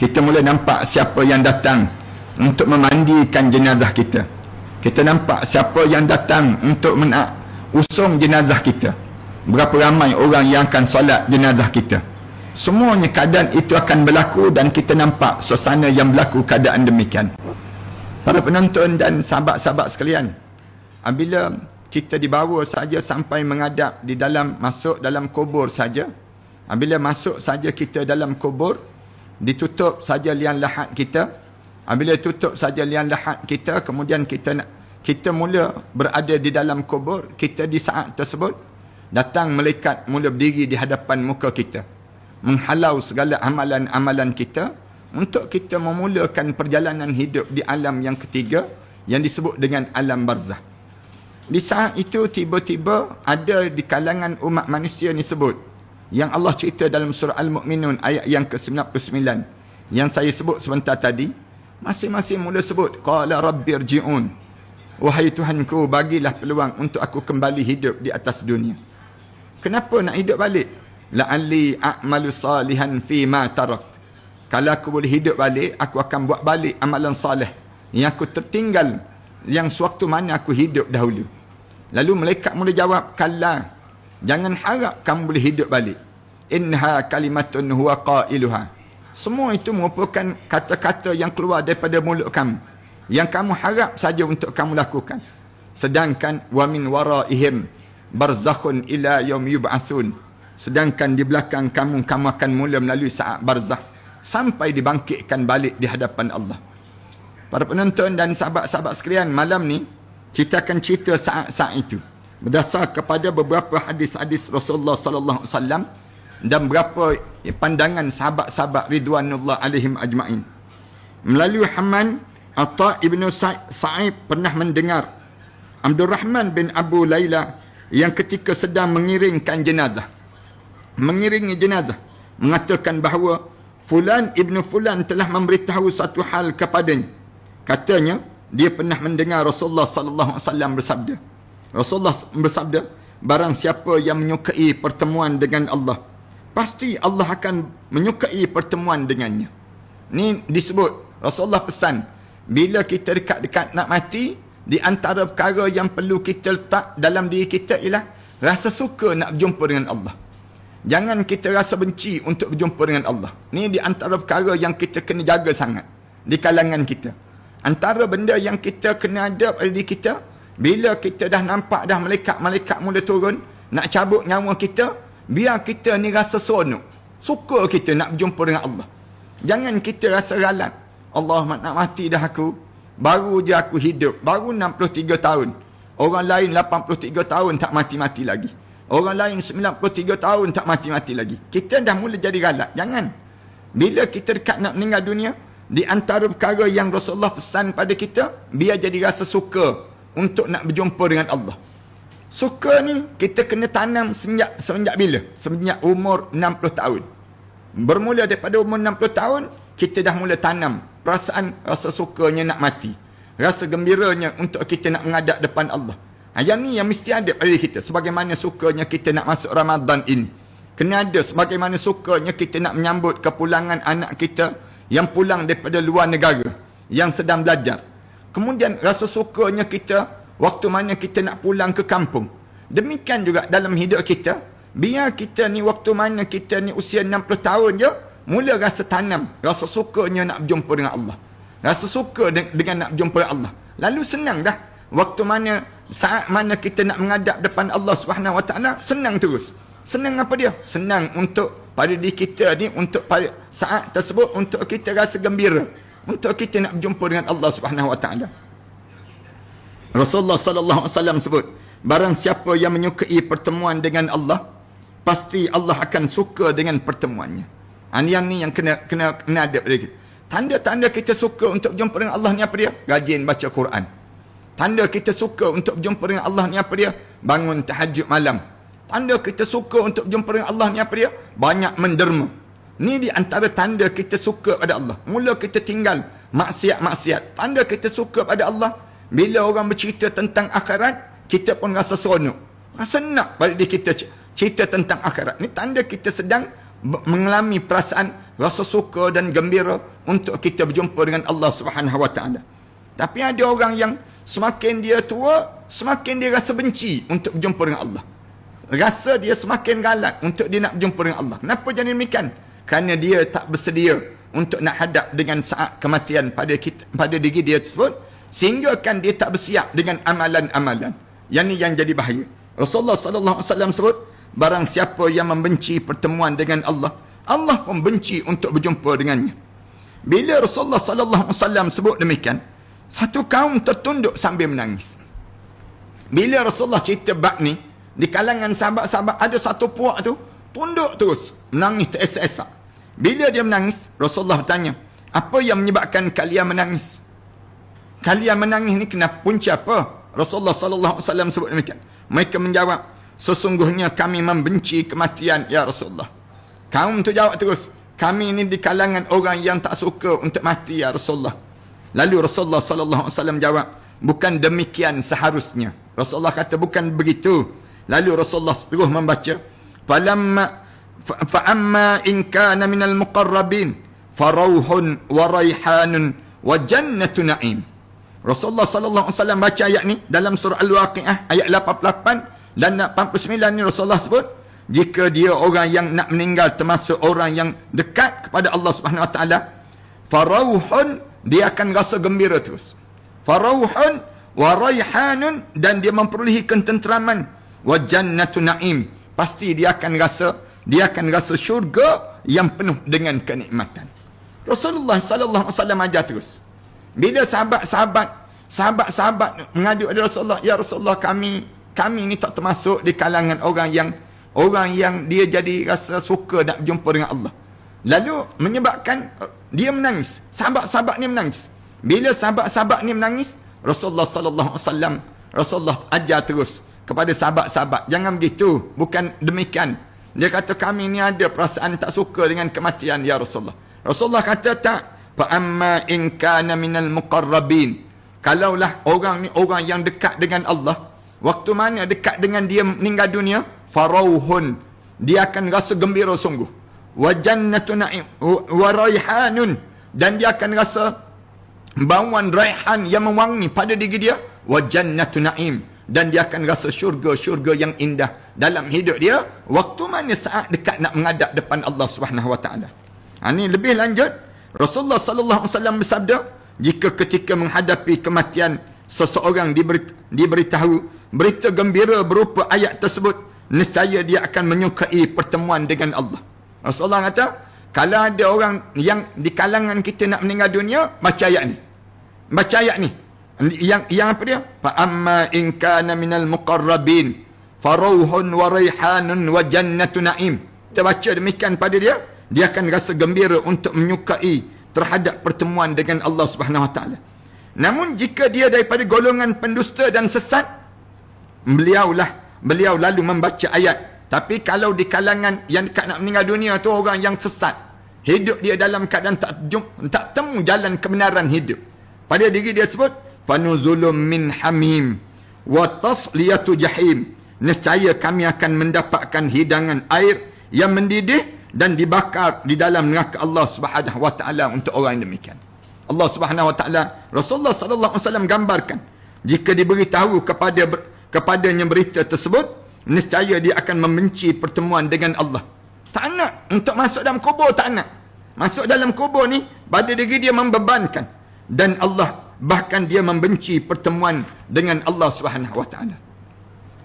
kita mula nampak siapa yang datang untuk memandikan jenazah kita kita nampak siapa yang datang untuk menak usung jenazah kita berapa ramai orang yang akan solat jenazah kita semuanya keadaan itu akan berlaku dan kita nampak suasana yang berlaku keadaan demikian para penonton dan sahabat-sahabat sekalian bila kita dibawa saja sampai mengadap di dalam masuk dalam kubur saja bila masuk saja kita dalam kubur ditutup saja lian lahat kita ah, bila tutup saja lian lahat kita kemudian kita nak, kita mula berada di dalam kubur kita di saat tersebut datang malaikat mula berdiri di hadapan muka kita menghalau segala amalan-amalan kita untuk kita memulakan perjalanan hidup di alam yang ketiga yang disebut dengan alam barzah di saat itu tiba-tiba ada di kalangan umat manusia ni sebut yang Allah cerita dalam surah Al-Mu'minun ayat yang ke-99 yang saya sebut sebentar tadi masing-masing mula sebut qala rabbirji'un wahai tuhanku bagilah peluang untuk aku kembali hidup di atas dunia kenapa nak hidup balik la'ali a'malu salihan fi ma tarakt kalau aku boleh hidup balik aku akan buat balik amalan salih yang aku tertinggal yang sewaktu mana aku hidup dahulu lalu malaikat mula jawab kallaa Jangan harap kamu boleh hidup balik. Inha kalimatun huwa qailuha. Semua itu merupakan kata-kata yang keluar daripada mulut kamu. Yang kamu harap saja untuk kamu lakukan. Sedangkan wa min waraihim barzakhun ila yawm yub'atsun. Sedangkan di belakang kamu kamu akan mula melalui saat barzah sampai dibangkitkan balik di hadapan Allah. Para penonton dan sahabat-sahabat sekalian, malam ni kita akan cerita saat-saat itu berdasar kepada beberapa hadis-hadis Rasulullah sallallahu alaihi wasallam dan beberapa pandangan sahabat-sahabat ridwanullah alaihim ajmain. Melalui Haman Atta Ibn Sa'ib Sa pernah mendengar Abdul Rahman bin Abu Laila yang ketika sedang mengiringkan jenazah mengiringi jenazah mengatakan bahawa Fulan ibnu Fulan telah memberitahu satu hal kepadanya katanya dia pernah mendengar Rasulullah sallallahu alaihi wasallam bersabda Rasulullah bersabda, barang siapa yang menyukai pertemuan dengan Allah, pasti Allah akan menyukai pertemuan dengannya. Ini disebut, Rasulullah pesan, bila kita dekat-dekat nak mati, di antara perkara yang perlu kita letak dalam diri kita ialah rasa suka nak berjumpa dengan Allah. Jangan kita rasa benci untuk berjumpa dengan Allah. Ini di antara perkara yang kita kena jaga sangat di kalangan kita. Antara benda yang kita kena ada pada diri kita, bila kita dah nampak dah malaikat-malaikat mula turun nak cabut nyawa kita, biar kita ni rasa seronok. Suka kita nak berjumpa dengan Allah. Jangan kita rasa ralat. Allah nak mati dah aku. Baru je aku hidup. Baru 63 tahun. Orang lain 83 tahun tak mati-mati lagi. Orang lain 93 tahun tak mati-mati lagi. Kita dah mula jadi ralat. Jangan. Bila kita dekat nak meninggal dunia, di antara perkara yang Rasulullah pesan pada kita, biar jadi rasa suka untuk nak berjumpa dengan Allah. Suka ni kita kena tanam semenjak, semenjak bila? Semenjak umur 60 tahun. Bermula daripada umur 60 tahun, kita dah mula tanam perasaan rasa sukanya nak mati. Rasa gembiranya untuk kita nak mengadap depan Allah. Ha, yang ni yang mesti ada pada kita. Sebagaimana sukanya kita nak masuk Ramadan ini. Kena ada sebagaimana sukanya kita nak menyambut kepulangan anak kita yang pulang daripada luar negara. Yang sedang belajar. Kemudian rasa sukanya kita waktu mana kita nak pulang ke kampung. Demikian juga dalam hidup kita. Biar kita ni waktu mana kita ni usia 60 tahun je. Mula rasa tanam. Rasa sukanya nak berjumpa dengan Allah. Rasa suka dengan nak berjumpa dengan Allah. Lalu senang dah. Waktu mana, saat mana kita nak mengadap depan Allah Subhanahu SWT. Senang terus. Senang apa dia? Senang untuk pada diri kita ni untuk pada saat tersebut untuk kita rasa gembira untuk kita nak berjumpa dengan Allah Subhanahu Wa Taala. Rasulullah sallallahu alaihi wasallam sebut, barang siapa yang menyukai pertemuan dengan Allah, pasti Allah akan suka dengan pertemuannya. Ini ha, yang ni yang kena kena kena ada pada kita. Tanda-tanda kita suka untuk berjumpa dengan Allah ni apa dia? Rajin baca Quran. Tanda kita suka untuk berjumpa dengan Allah ni apa dia? Bangun tahajud malam. Tanda kita suka untuk berjumpa dengan Allah ni apa dia? Banyak menderma. Ni di antara tanda kita suka pada Allah. Mula kita tinggal maksiat-maksiat. Tanda kita suka pada Allah. Bila orang bercerita tentang akhirat, kita pun rasa seronok. Rasa nak pada diri kita cerita tentang akhirat. Ni tanda kita sedang mengalami perasaan rasa suka dan gembira untuk kita berjumpa dengan Allah Subhanahu Wa Tapi ada orang yang semakin dia tua, semakin dia rasa benci untuk berjumpa dengan Allah. Rasa dia semakin galak untuk dia nak berjumpa dengan Allah. Kenapa jadi demikian? kerana dia tak bersedia untuk nak hadap dengan saat kematian pada kita, pada diri dia tersebut sehingga kan dia tak bersiap dengan amalan-amalan yang ni yang jadi bahaya Rasulullah sallallahu alaihi wasallam sebut barang siapa yang membenci pertemuan dengan Allah Allah pun benci untuk berjumpa dengannya bila Rasulullah sallallahu alaihi wasallam sebut demikian satu kaum tertunduk sambil menangis bila Rasulullah cerita bab ni di kalangan sahabat-sahabat ada satu puak tu tunduk terus menangis teresak-esak bila dia menangis, Rasulullah bertanya, apa yang menyebabkan kalian menangis? Kalian menangis ni kena punca apa? Rasulullah sallallahu alaihi wasallam sebut demikian. Mereka menjawab, sesungguhnya kami membenci kematian ya Rasulullah. Kaum tu jawab terus, kami ni di kalangan orang yang tak suka untuk mati ya Rasulullah. Lalu Rasulullah sallallahu alaihi wasallam jawab, bukan demikian seharusnya. Rasulullah kata bukan begitu. Lalu Rasulullah terus membaca, falamma Fa'amma in kana minal muqarrabin Farauhun wa raihanun Wa jannatu na'im Rasulullah sallallahu alaihi wasallam baca ayat ni dalam surah Al-Waqiah ayat 88 dan 89 ni Rasulullah sebut jika dia orang yang nak meninggal termasuk orang yang dekat kepada Allah Subhanahu wa taala farauhun dia akan rasa gembira terus farauhun wa raihanun dan dia memperolehi ketenteraman wa jannatu na'im pasti dia akan rasa dia akan rasa syurga yang penuh dengan kenikmatan. Rasulullah sallallahu alaihi wasallam ajar terus. Bila sahabat-sahabat sahabat-sahabat mengadu kepada Rasulullah, ya Rasulullah kami kami ni tak termasuk di kalangan orang yang orang yang dia jadi rasa suka nak berjumpa dengan Allah. Lalu menyebabkan uh, dia menangis. Sahabat-sahabat ni menangis. Bila sahabat-sahabat ni menangis, Rasulullah sallallahu alaihi wasallam Rasulullah ajar terus kepada sahabat-sahabat, jangan begitu, bukan demikian. Dia kata kami ni ada perasaan tak suka dengan kematian ya Rasulullah. Rasulullah kata tak fa amma in kana minal muqarrabin. Kalaulah orang ni orang yang dekat dengan Allah, waktu mana dekat dengan dia meninggal dunia, farauhun dia akan rasa gembira sungguh. Wa jannatu na'im wa raihanun dan dia akan rasa bauan raihan yang mewangi pada diri dia wa jannatu na'im dan dia akan rasa syurga-syurga yang indah dalam hidup dia waktu mana saat dekat nak menghadap depan Allah Subhanahu Wa Taala. Ini ha, lebih lanjut Rasulullah Sallallahu Alaihi Wasallam bersabda jika ketika menghadapi kematian seseorang diberi, diberitahu berita gembira berupa ayat tersebut nescaya dia akan menyukai pertemuan dengan Allah. Rasulullah kata kalau ada orang yang di kalangan kita nak meninggal dunia baca ayat ni. Baca ayat ni yang yang apa dia fa amma in kana minal muqarrabin fa ruhun wa rayhanun wa jannatun na'im kita baca demikian pada dia dia akan rasa gembira untuk menyukai terhadap pertemuan dengan Allah Subhanahu wa taala namun jika dia daripada golongan pendusta dan sesat beliau lah beliau lalu membaca ayat tapi kalau di kalangan yang dekat nak meninggal dunia tu orang yang sesat hidup dia dalam keadaan tak jump, tak temu jalan kebenaran hidup pada diri dia sebut fanuzulum min hamim wa tasliyatu jahim nescaya kami akan mendapatkan hidangan air yang mendidih dan dibakar di dalam neraka Allah Subhanahu wa taala untuk orang yang demikian Allah Subhanahu wa taala Rasulullah sallallahu alaihi wasallam gambarkan jika diberitahu kepada kepadanya berita tersebut nescaya dia akan membenci pertemuan dengan Allah tak nak untuk masuk dalam kubur tak nak masuk dalam kubur ni pada diri dia membebankan dan Allah bahkan dia membenci pertemuan dengan Allah Subhanahu wa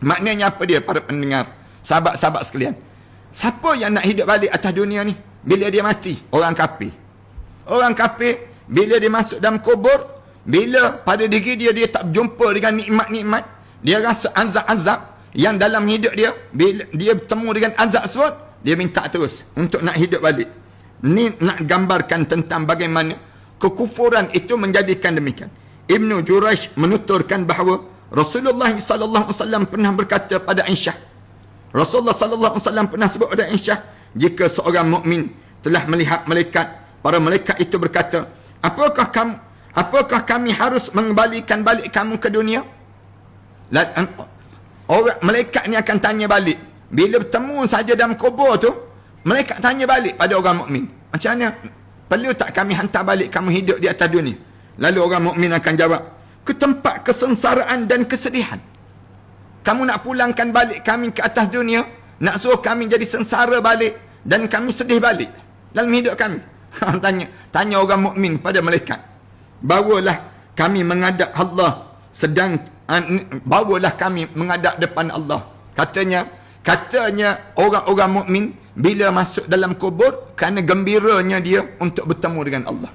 Maknanya apa dia para pendengar, sahabat-sahabat sekalian? Siapa yang nak hidup balik atas dunia ni bila dia mati? Orang kapi, Orang kapi, bila dia masuk dalam kubur, bila pada diri dia dia tak berjumpa dengan nikmat-nikmat, dia rasa azab-azab yang dalam hidup dia bila dia bertemu dengan azab tersebut, dia minta terus untuk nak hidup balik. Ni nak gambarkan tentang bagaimana kekufuran itu menjadikan demikian. Ibnu Juraish menuturkan bahawa Rasulullah sallallahu alaihi wasallam pernah berkata pada Aisyah. Rasulullah sallallahu alaihi wasallam pernah sebut pada Aisyah, jika seorang mukmin telah melihat malaikat, para malaikat itu berkata, "Apakah kamu apakah kami harus mengembalikan balik kamu ke dunia?" Orang malaikat ni akan tanya balik. Bila bertemu saja dalam kubur tu, malaikat tanya balik pada orang mukmin. Macam mana Perlu tak kami hantar balik kamu hidup di atas dunia? Lalu orang mukmin akan jawab, ke tempat kesengsaraan dan kesedihan. Kamu nak pulangkan balik kami ke atas dunia, nak suruh kami jadi sengsara balik dan kami sedih balik dalam hidup kami. tanya, tanya orang mukmin pada malaikat. Barulah kami menghadap Allah sedang uh, barulah kami menghadap depan Allah. Katanya, Katanya orang-orang mukmin bila masuk dalam kubur kerana gembiranya dia untuk bertemu dengan Allah.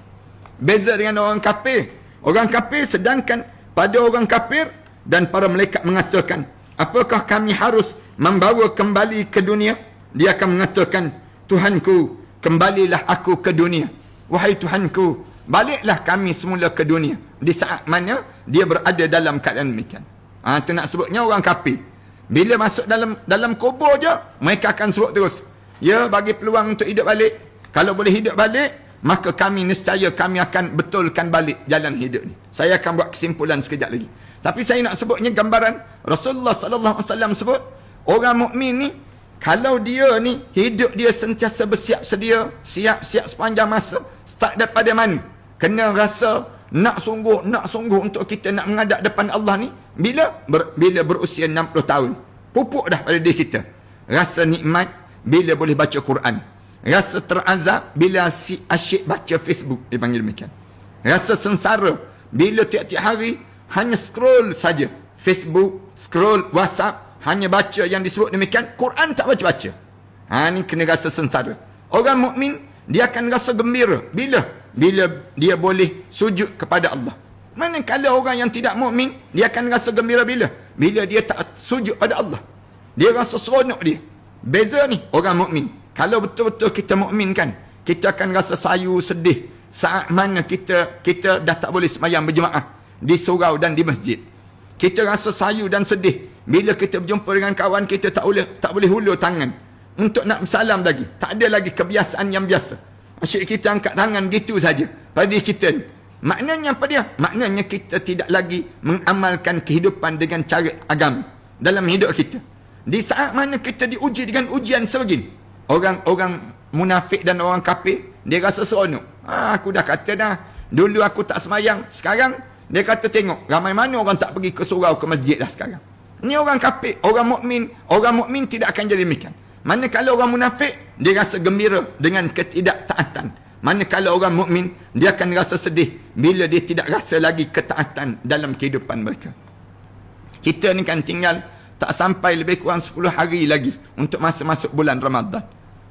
Beza dengan orang kafir. Orang kafir sedangkan pada orang kafir dan para malaikat mengatakan, "Apakah kami harus membawa kembali ke dunia?" Dia akan mengatakan, "Tuhanku, kembalilah aku ke dunia. Wahai Tuhanku, baliklah kami semula ke dunia." Di saat mana dia berada dalam keadaan demikian. Ah ha, itu nak sebutnya orang kafir. Bila masuk dalam dalam kubur je, mereka akan suruh terus. Ya, bagi peluang untuk hidup balik. Kalau boleh hidup balik, maka kami niscaya kami akan betulkan balik jalan hidup ni. Saya akan buat kesimpulan sekejap lagi. Tapi saya nak sebutnya gambaran Rasulullah sallallahu alaihi wasallam sebut orang mukmin ni kalau dia ni hidup dia sentiasa bersiap sedia, siap-siap sepanjang masa, start daripada mana? Kena rasa nak sungguh, nak sungguh untuk kita nak mengadap depan Allah ni, bila ber, bila berusia 60 tahun, pupuk dah pada diri kita. Rasa nikmat bila boleh baca Quran. Rasa terazab bila si asyik baca Facebook dipanggil demikian. Rasa sengsara bila tiap-tiap hari hanya scroll saja Facebook, scroll WhatsApp, hanya baca yang disebut demikian, Quran tak baca-baca. Ha ni kena rasa sengsara. Orang mukmin dia akan rasa gembira bila bila dia boleh sujud kepada Allah mana Manakala orang yang tidak mukmin dia akan rasa gembira bila? Bila dia tak sujud pada Allah. Dia rasa seronok dia. Beza ni orang mukmin. Kalau betul-betul kita mukmin kan, kita akan rasa sayu sedih saat mana kita kita dah tak boleh sembahyang berjemaah di surau dan di masjid. Kita rasa sayu dan sedih bila kita berjumpa dengan kawan kita tak boleh tak boleh hulur tangan untuk nak bersalam lagi. Tak ada lagi kebiasaan yang biasa. Asyik kita angkat tangan gitu saja. Pada kita Maknanya apa dia? Maknanya kita tidak lagi mengamalkan kehidupan dengan cara agama dalam hidup kita. Di saat mana kita diuji dengan ujian sebegini. Orang-orang munafik dan orang kafir, dia rasa seronok. Ah, aku dah kata dah, dulu aku tak semayang. Sekarang, dia kata tengok, ramai mana orang tak pergi ke surau ke masjid dah sekarang. Ini orang kafir, orang mukmin, Orang mukmin tidak akan jadi demikian. Manakala orang munafik, dia rasa gembira dengan ketidaktaatan. Manakala orang mukmin dia akan rasa sedih bila dia tidak rasa lagi ketaatan dalam kehidupan mereka. Kita ni kan tinggal tak sampai lebih kurang 10 hari lagi untuk masa masuk bulan Ramadan.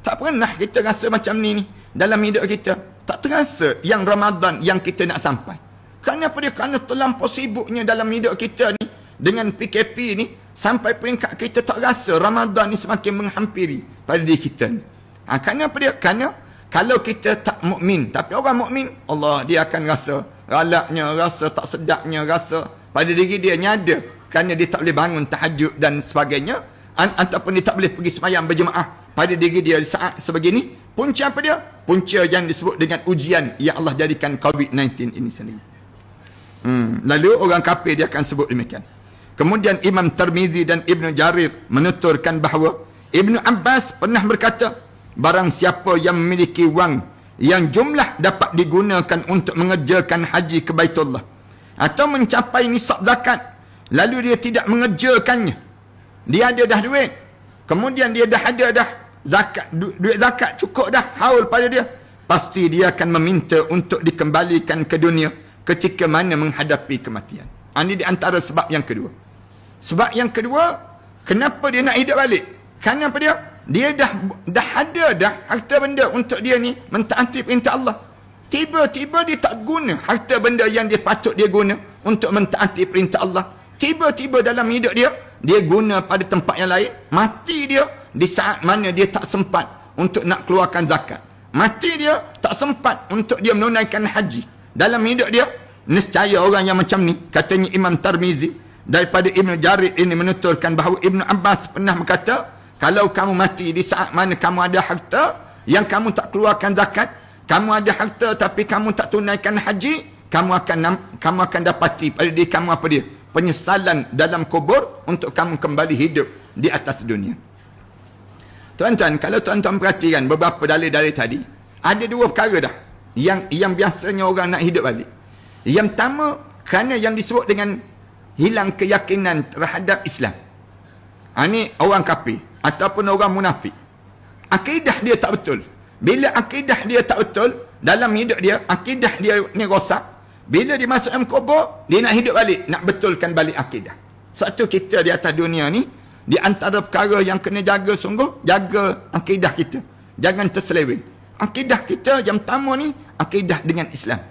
Tak pernah kita rasa macam ni ni dalam hidup kita. Tak terasa yang Ramadan yang kita nak sampai. Kenapa dia? Kerana terlampau sibuknya dalam hidup kita ni dengan PKP ni sampai peringkat kita tak rasa Ramadan ni semakin menghampiri pada diri kita ni. Ha, kenapa dia? Kerana kalau kita tak mukmin, tapi orang mukmin, Allah dia akan rasa ralaknya, rasa tak sedapnya, rasa pada diri dia nyada kerana dia tak boleh bangun tahajud dan sebagainya an ataupun dia tak boleh pergi semayang berjemaah pada diri dia saat sebegini punca apa dia? punca yang disebut dengan ujian yang Allah jadikan COVID-19 ini sendiri hmm. lalu orang kafir dia akan sebut demikian kemudian Imam Tirmizi dan Ibnu Jarir menuturkan bahawa Ibnu Abbas pernah berkata Barang siapa yang memiliki wang yang jumlah dapat digunakan untuk mengerjakan haji ke Baitullah atau mencapai nisab zakat lalu dia tidak mengerjakannya dia ada dah duit kemudian dia dah ada dah zakat du, duit zakat cukup dah haul pada dia pasti dia akan meminta untuk dikembalikan ke dunia ketika mana menghadapi kematian ah, ini di antara sebab yang kedua sebab yang kedua kenapa dia nak hidup balik apa dia dia dah dah ada dah harta benda untuk dia ni mentaati perintah Allah. Tiba-tiba dia tak guna harta benda yang dia patut dia guna untuk mentaati perintah Allah. Tiba-tiba dalam hidup dia, dia guna pada tempat yang lain. Mati dia di saat mana dia tak sempat untuk nak keluarkan zakat. Mati dia tak sempat untuk dia menunaikan haji. Dalam hidup dia, nescaya orang yang macam ni. Katanya Imam Tarmizi daripada Ibn Jarir ini menuturkan bahawa Ibn Abbas pernah berkata, kalau kamu mati di saat mana kamu ada harta yang kamu tak keluarkan zakat, kamu ada harta tapi kamu tak tunaikan haji, kamu akan kamu akan dapati pada diri kamu apa dia? Penyesalan dalam kubur untuk kamu kembali hidup di atas dunia. Tuan-tuan, kalau tuan-tuan perhatikan beberapa dalil-dalil tadi, ada dua perkara dah yang yang biasanya orang nak hidup balik. Yang pertama, kerana yang disebut dengan hilang keyakinan terhadap Islam. Ini ha, orang kapi ataupun orang munafik. Akidah dia tak betul. Bila akidah dia tak betul, dalam hidup dia, akidah dia ni rosak. Bila dia masuk kubur, dia nak hidup balik. Nak betulkan balik akidah. Sebab tu kita di atas dunia ni, di antara perkara yang kena jaga sungguh, jaga akidah kita. Jangan terselewin. Akidah kita yang pertama ni, akidah dengan Islam.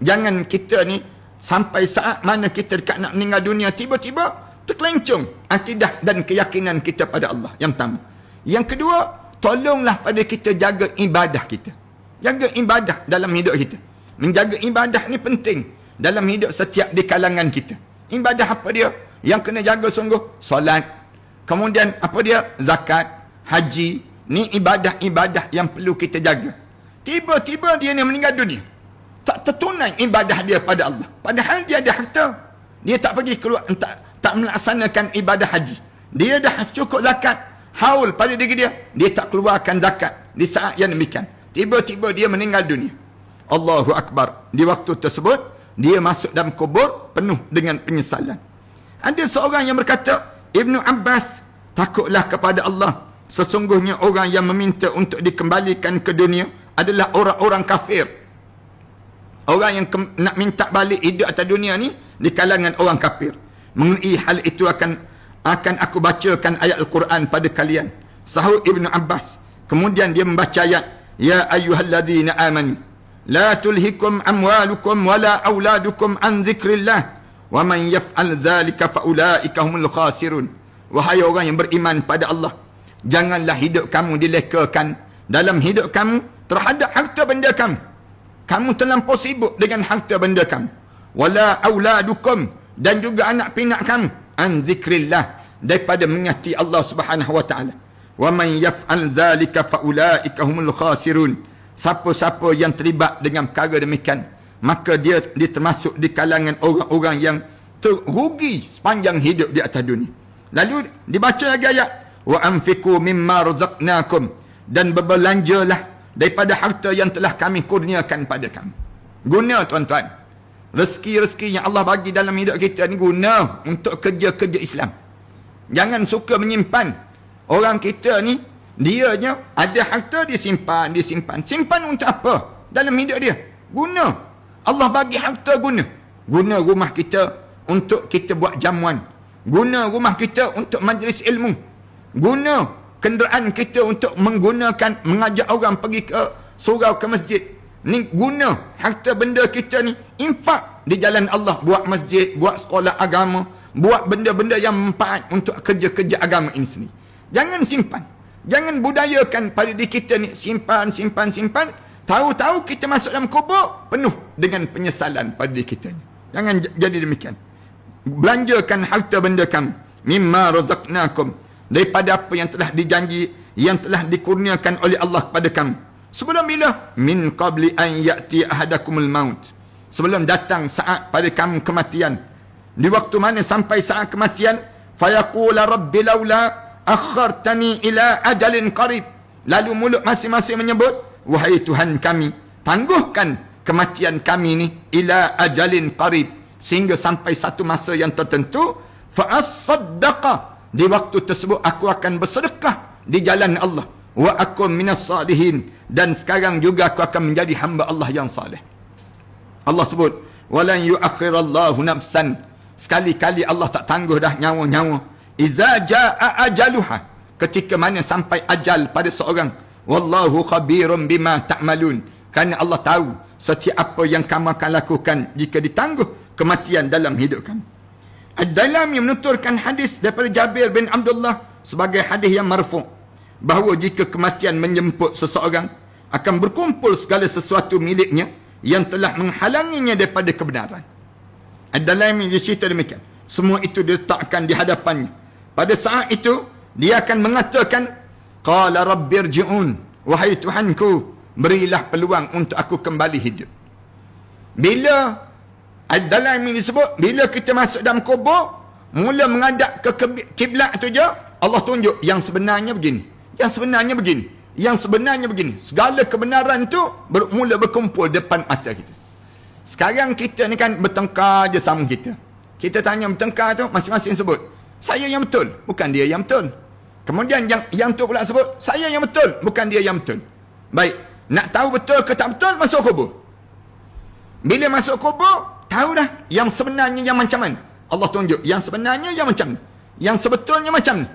Jangan kita ni, sampai saat mana kita dekat nak meninggal dunia, tiba-tiba, terlencung akidah dan keyakinan kita pada Allah. Yang pertama. Yang kedua, tolonglah pada kita jaga ibadah kita. Jaga ibadah dalam hidup kita. Menjaga ibadah ni penting dalam hidup setiap di kalangan kita. Ibadah apa dia? Yang kena jaga sungguh, solat. Kemudian apa dia? Zakat, haji. Ni ibadah-ibadah yang perlu kita jaga. Tiba-tiba dia ni meninggal dunia. Tak tertunai ibadah dia pada Allah. Padahal dia ada harta. Dia tak pergi keluar. Entah, tak melaksanakan ibadah haji. Dia dah cukup zakat. Haul pada diri dia. Dia tak keluarkan zakat. Di saat yang demikian. Tiba-tiba dia meninggal dunia. Allahu Akbar. Di waktu tersebut, dia masuk dalam kubur penuh dengan penyesalan. Ada seorang yang berkata, Ibnu Abbas, takutlah kepada Allah. Sesungguhnya orang yang meminta untuk dikembalikan ke dunia adalah orang-orang kafir. Orang yang nak minta balik hidup atas dunia ni di kalangan orang kafir mengenai hal itu akan akan aku bacakan ayat Al-Quran pada kalian sahut Ibnu Abbas kemudian dia membaca ayat ya ayyuhalladzina amanu la tulhikum amwalukum wala auladukum an dzikrillah wa man yaf'al dzalika faulaika humul khasirun wahai orang yang beriman pada Allah janganlah hidup kamu dilekakan dalam hidup kamu terhadap harta benda kamu kamu terlampau sibuk dengan harta benda kamu wala auladukum dan juga anak pinak kamu an zikrillah daripada mengati Allah Subhanahu wa taala wa man yaf'al zalika fa ulaika humul khasirun siapa-siapa yang terlibat dengan perkara demikian maka dia termasuk di kalangan orang-orang yang terugi sepanjang hidup di atas dunia lalu dibaca lagi ayat wa anfiqu mimma razaqnakum dan berbelanjalah daripada harta yang telah kami kurniakan pada kamu guna tuan-tuan rezeki-rezeki yang Allah bagi dalam hidup kita ni guna untuk kerja-kerja Islam. Jangan suka menyimpan. Orang kita ni, dia je ada harta dia simpan, dia simpan. Simpan untuk apa? Dalam hidup dia. Guna. Allah bagi harta guna. Guna rumah kita untuk kita buat jamuan. Guna rumah kita untuk majlis ilmu. Guna kenderaan kita untuk menggunakan, mengajak orang pergi ke surau ke masjid ni guna harta benda kita ni impak di jalan Allah buat masjid buat sekolah agama buat benda-benda yang manfaat untuk kerja-kerja agama ini sendiri jangan simpan jangan budayakan pada diri kita ni simpan simpan simpan tahu-tahu kita masuk dalam kubur penuh dengan penyesalan pada diri kita ni. jangan jadi demikian belanjakan harta benda kami mimma razaqnakum daripada apa yang telah dijanji yang telah dikurniakan oleh Allah kepada kamu. Sebelum bila? Min qabli an ya'ti ahadakumul maut. Sebelum datang saat pada kamu kematian. Di waktu mana sampai saat kematian? Fayaqula rabbi laula akhartani ila ajalin qarib. Lalu mulut masing-masing menyebut, Wahai Tuhan kami, tangguhkan kematian kami ni ila ajalin qarib. Sehingga sampai satu masa yang tertentu, fa'as-saddaqah. Di waktu tersebut, aku akan bersedekah di jalan Allah wa akum minas salihin dan sekarang juga aku akan menjadi hamba Allah yang saleh. Allah sebut walan yu'akhirallahu nafsan sekali-kali Allah tak tangguh dah nyawa-nyawa iza jaa ajaluha ketika mana sampai ajal pada seorang wallahu khabirum bima ta'malun kerana Allah tahu setiap apa yang kamu akan lakukan jika ditangguh kematian dalam hidup kamu Ad-Dalami menuturkan hadis daripada Jabir bin Abdullah sebagai hadis yang marfu' bahawa jika kematian menjemput seseorang akan berkumpul segala sesuatu miliknya yang telah menghalanginya daripada kebenaran Adalah dalami dicerita demikian semua itu diletakkan di hadapannya pada saat itu dia akan mengatakan Qala Rabbir ji'un wahai Tuhanku berilah peluang untuk aku kembali hidup bila Adalah dalami disebut bila kita masuk dalam kubur mula mengadap ke kiblat tu je Allah tunjuk yang sebenarnya begini yang sebenarnya begini. Yang sebenarnya begini. Segala kebenaran tu bermula berkumpul depan mata kita. Sekarang kita ni kan bertengkar je sama kita. Kita tanya bertengkar tu masing-masing sebut. Saya yang betul, bukan dia yang betul. Kemudian yang yang tu pula sebut, saya yang betul, bukan dia yang betul. Baik, nak tahu betul ke tak betul masuk kubur. Bila masuk kubur, tahu dah yang sebenarnya yang macam mana. Allah tunjuk yang sebenarnya yang macam ni, Yang sebetulnya macam ni.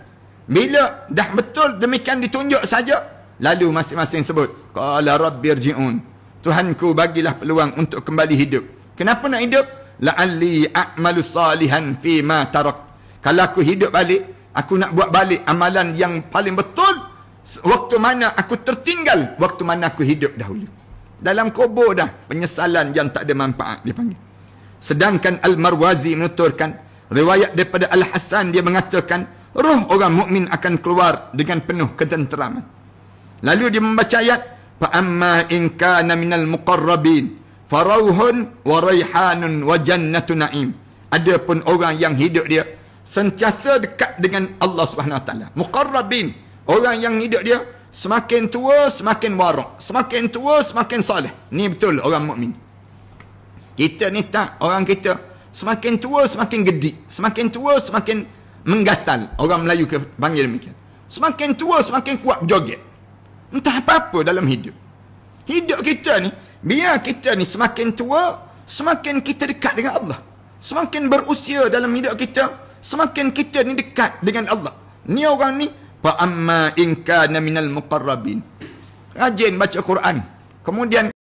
Bila dah betul demikian ditunjuk saja, lalu masing-masing sebut, Qala Rabbir Ji'un, Tuhanku bagilah peluang untuk kembali hidup. Kenapa nak hidup? La'alli a'malu salihan fi ma tarak. Kalau aku hidup balik, aku nak buat balik amalan yang paling betul, waktu mana aku tertinggal, waktu mana aku hidup dahulu. Dalam kubur dah, penyesalan yang tak ada manfaat dia panggil. Sedangkan Al-Marwazi menuturkan, riwayat daripada Al-Hasan dia mengatakan, roh orang mukmin akan keluar dengan penuh ketenteraman. Lalu dia membaca ayat fa amma in kana minal muqarrabin farauhun wa raihanun wa jannatun na'im. Adapun orang yang hidup dia sentiasa dekat dengan Allah Subhanahu Wa Taala. Muqarrabin, orang yang hidup dia semakin tua semakin warak, semakin tua semakin soleh. Ni betul orang mukmin. Kita ni tak, orang kita semakin tua semakin gedik, semakin tua semakin menggatal orang Melayu ke panggil demikian semakin tua semakin kuat joget entah apa-apa dalam hidup hidup kita ni biar kita ni semakin tua semakin kita dekat dengan Allah semakin berusia dalam hidup kita semakin kita ni dekat dengan Allah ni orang ni fa amma in kana minal muqarrabin rajin baca Quran kemudian